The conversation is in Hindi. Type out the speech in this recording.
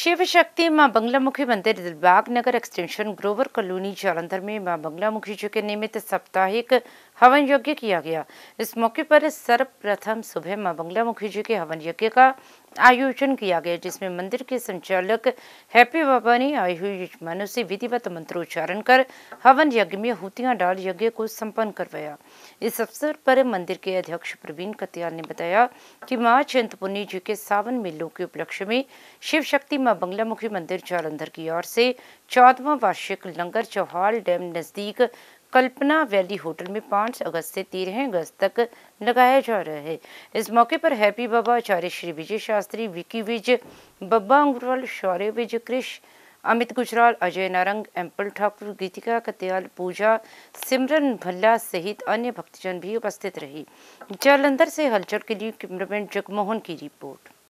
शिव शक्ति मां मुखी मंदिर दिलबाग नगर एक्सटेंशन ग्रोवर कॉलोनी जालंधर में मां मुखी जी के निमित्त साप्ताहिक हवन यज्ञ किया गया इस मौके पर सर्वप्रथम सुबह मां मुखी जी के हवन यज्ञ का आयोजन किया गया जिसमें मंदिर के संचालक हैप्पी बाबा ने आयुष्मानों से विधिवत मंत्रोच्चारण कर हवन यज्ञ में हुतियां डाल यज्ञ को संपन्न करवाया इस अवसर पर मंदिर के अध्यक्ष प्रवीण कतियाल ने बताया कि माँ चिंतपूर्णी जी के सावन मेलों के उपलक्ष्य में शिव शक्ति बंगला बंगलामुखी मंदिर जालंधर की ओर से चौदवा वार्षिक लंगर चौहाल डैम नजदीक कल्पना वैली होटल में पाँच अगस्त से तेरह अगस्त तक लगाया जा रहा है इस मौके पर हैप्पी बाबा आचार्य श्री विजय शास्त्री विकी विज बब्बा अंगरवाल शौर्य विज कृष अमित गुजराल अजय नारंग एम्पल ठाकुर गीतिका कत्याल पूजा सिमरन भल्ला सहित अन्य भक्तजन भी उपस्थित रहे जालंधर से हलचल के लिए कैमरामैन जगमोहन की रिपोर्ट